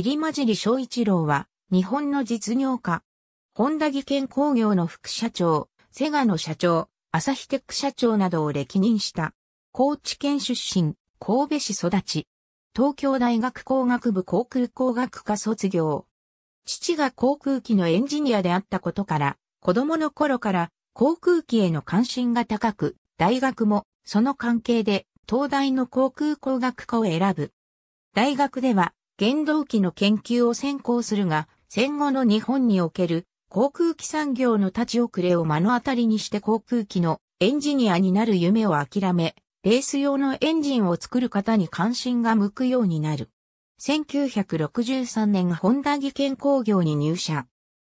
入混じり小一郎は、日本の実業家。本田技研工業の副社長、セガの社長、アサヒテック社長などを歴任した。高知県出身、神戸市育ち。東京大学工学部航空工学科卒業。父が航空機のエンジニアであったことから、子供の頃から航空機への関心が高く、大学もその関係で東大の航空工学科を選ぶ。大学では原動機の研究を専攻するが、戦後の日本における航空機産業の立ち遅れを目の当たりにして航空機のエンジニアになる夢を諦め、レース用のエンジンを作る方に関心が向くようになる。1963年ホンダ技研工業に入社。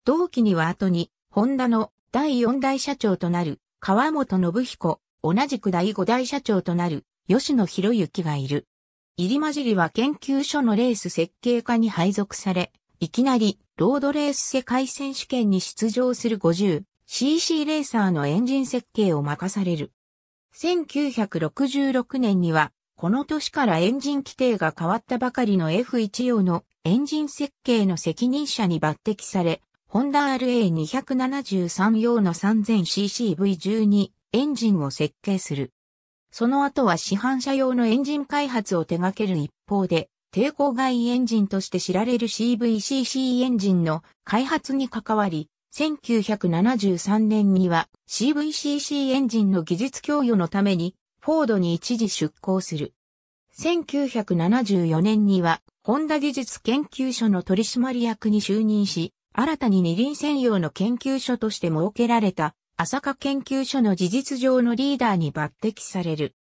同期には後に、ホンダの第4代社長となる川本信彦、同じく第5代社長となる吉野博之がいる。入り混じりは研究所のレース設計家に配属され、いきなりロードレース世界選手権に出場する 50cc レーサーのエンジン設計を任される。1966年には、この年からエンジン規定が変わったばかりの F1 用のエンジン設計の責任者に抜擢され、ホンダ RA273 用の 3000ccV12 エンジンを設計する。その後は市販車用のエンジン開発を手掛ける一方で、抵抗外エンジンとして知られる CVCC エンジンの開発に関わり、1973年には CVCC エンジンの技術供与のためにフォードに一時出向する。1974年にはホンダ技術研究所の取締役に就任し、新たに二輪専用の研究所として設けられた朝霞研究所の事実上のリーダーに抜擢される。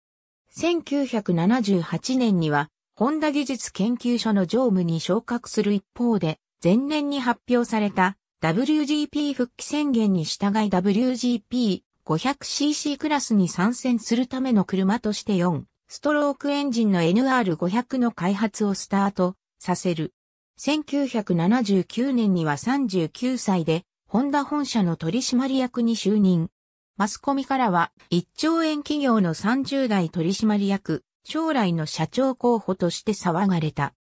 1978年には、ホンダ技術研究所の常務に昇格する一方で、前年に発表された WGP 復帰宣言に従い WGP500cc クラスに参戦するための車として4、ストロークエンジンの NR500 の開発をスタートさせる。1979年には39歳でホンダ本社の取締役に就任。マスコミからは、1兆円企業の30代取締役、将来の社長候補として騒がれた。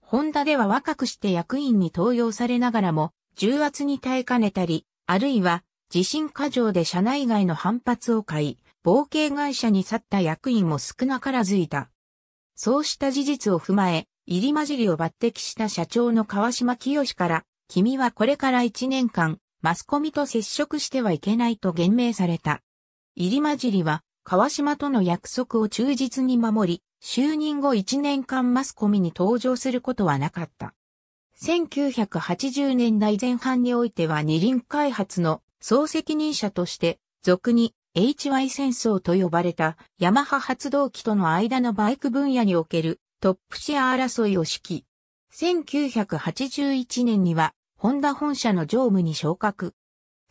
ホンダでは若くして役員に登用されながらも、重圧に耐えかねたり、あるいは、地震過剰で社内外の反発を買い、冒険会社に去った役員も少なからずいた。そうした事実を踏まえ、入り混じりを抜擢した社長の川島清から、君はこれから1年間、マスコミと接触してはいけないと言明された。入り混じりは、川島との約束を忠実に守り、就任後1年間マスコミに登場することはなかった。1980年代前半においては二輪開発の総責任者として、俗に HY 戦争と呼ばれたヤマハ発動機との間のバイク分野におけるトップシェア争いを指揮。1981年にはホンダ本社の常務に昇格。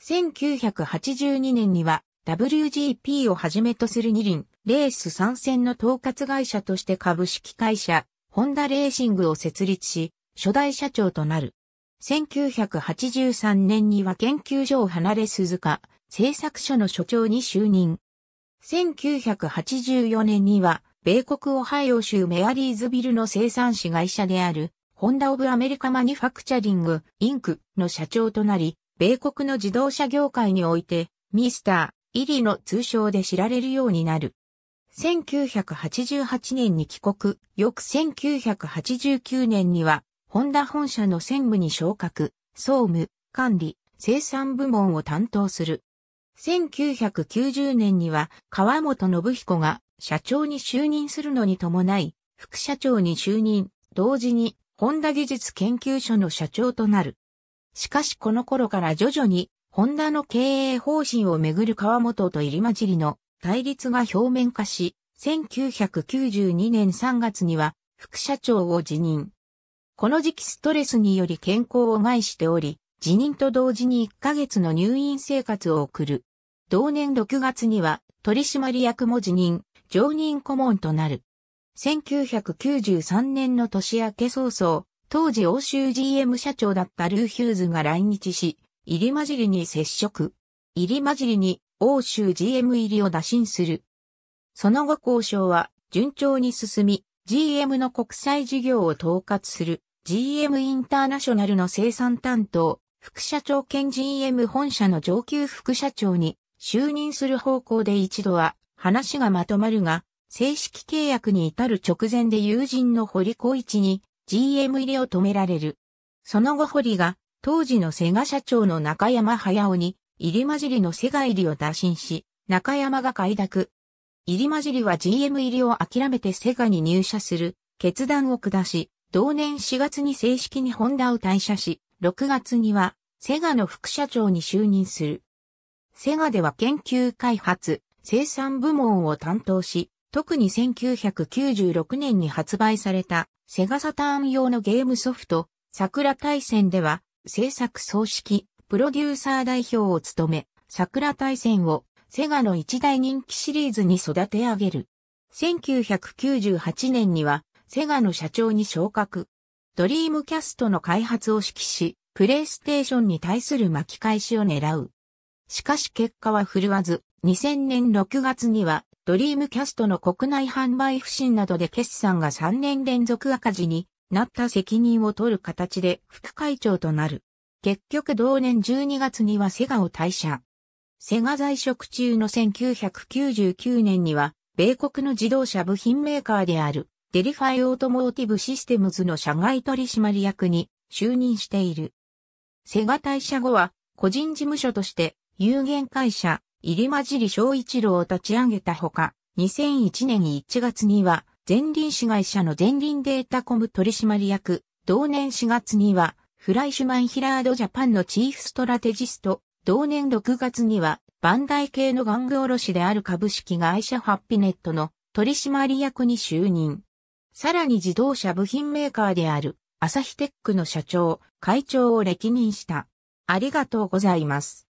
1982年には WGP をはじめとする二輪、レース参戦の統括会社として株式会社、ホンダレーシングを設立し、初代社長となる。1983年には研究所を離れ鈴鹿、製作所の所長に就任。1984年には、米国オハイオ州メアリーズビルの生産子会社であるホンダ・オブ・アメリカ・マニファクチャリング・インクの社長となり、米国の自動車業界において、ミスター・イリの通称で知られるようになる。1988年に帰国、翌1989年には、ホンダ本社の専務に昇格、総務、管理、生産部門を担当する。1990年には川本信彦が社長に就任するのに伴い、副社長に就任、同時にホンダ技術研究所の社長となる。しかしこの頃から徐々に、ホンダの経営方針をめぐる川本と入り混じりの対立が表面化し、1992年3月には副社長を辞任。この時期ストレスにより健康を害しており、辞任と同時に1ヶ月の入院生活を送る。同年6月には取締役も辞任、常任顧問となる。1993年の年明け早々、当時欧州 GM 社長だったルーヒューズが来日し、入り混じりに接触。入り混じりに欧州 GM 入りを打診する。その後交渉は順調に進み、GM の国際事業を統括する GM インターナショナルの生産担当、副社長兼 GM 本社の上級副社長に就任する方向で一度は話がまとまるが、正式契約に至る直前で友人の堀小一に GM 入りを止められる。その後堀が当時のセガ社長の中山駿に入り混じりのセガ入りを打診し、中山が快諾。入り混じりは GM 入りを諦めてセガに入社する決断を下し、同年4月に正式にホンダを退社し、6月にはセガの副社長に就任する。セガでは研究開発、生産部門を担当し、特に1996年に発売されたセガサターン用のゲームソフト、桜大戦では制作総指揮、プロデューサー代表を務め、桜大戦をセガの一大人気シリーズに育て上げる。1998年にはセガの社長に昇格。ドリームキャストの開発を指揮し、プレイステーションに対する巻き返しを狙う。しかし結果は振るわず、2000年6月にはドリームキャストの国内販売不振などで決算が3年連続赤字になった責任を取る形で副会長となる。結局同年12月にはセガを退社。セガ在職中の1999年には、米国の自動車部品メーカーである、デリファイオートモーティブシステムズの社外取締役に就任している。セガ退社後は、個人事務所として、有限会社、入混じり小一郎を立ち上げたほか、2001年1月には、前輪子会社の前輪データコム取締役、同年4月には、フライシュマンヒラードジャパンのチーフストラテジスト、同年6月には、バンダイ系の玩具卸である株式会社ハッピネットの取締役に就任。さらに自動車部品メーカーである、アサヒテックの社長、会長を歴任した。ありがとうございます。